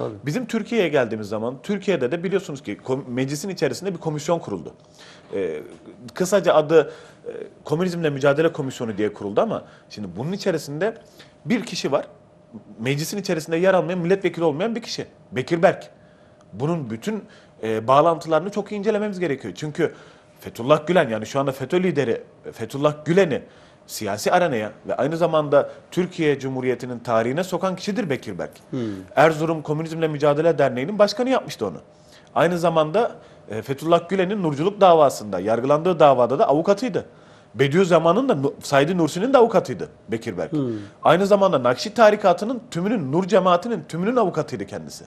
Tabii. Bizim Türkiye'ye geldiğimiz zaman Türkiye'de de biliyorsunuz ki meclisin içerisinde bir komisyon kuruldu. Ee, kısaca adı e, Komünizmle Mücadele Komisyonu diye kuruldu ama şimdi bunun içerisinde bir kişi var. Meclisin içerisinde yer almayan, milletvekili olmayan bir kişi. Bekir Berk. Bunun bütün e, bağlantılarını çok iyi incelememiz gerekiyor. Çünkü Fethullah Gülen yani şu anda FETÖ lideri Fethullah Gülen'i siyasi aranaya ve aynı zamanda Türkiye Cumhuriyeti'nin tarihine sokan kişidir Bekir Berk. Hmm. Erzurum Komünizmle Mücadele Derneği'nin başkanı yapmıştı onu. Aynı zamanda e, Fethullah Gülen'in nurculuk davasında, yargılandığı davada da avukatıydı. Bediüzzaman'ın da Said Nursi'nin de avukatıydı Bekir Berk. Hmm. Aynı zamanda Nakşi tarikatının tümünün, Nur cemaatinin tümünün avukatıydı kendisi.